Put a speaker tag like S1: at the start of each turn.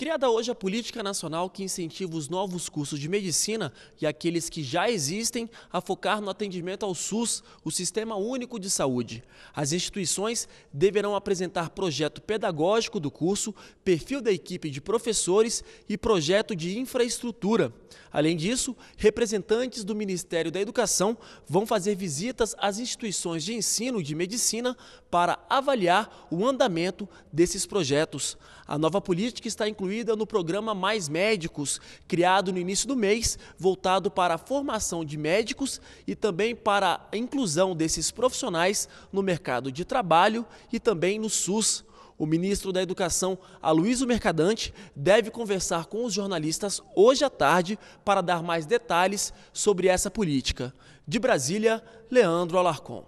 S1: Criada hoje a política nacional que incentiva os novos cursos de medicina e aqueles que já existem a focar no atendimento ao SUS, o Sistema Único de Saúde. As instituições deverão apresentar projeto pedagógico do curso, perfil da equipe de professores e projeto de infraestrutura. Além disso, representantes do Ministério da Educação vão fazer visitas às instituições de ensino de medicina para avaliar o andamento desses projetos. A nova política está incluindo incluída no programa Mais Médicos, criado no início do mês, voltado para a formação de médicos e também para a inclusão desses profissionais no mercado de trabalho e também no SUS. O ministro da Educação, Aloysio Mercadante, deve conversar com os jornalistas hoje à tarde para dar mais detalhes sobre essa política. De Brasília, Leandro Alarcon.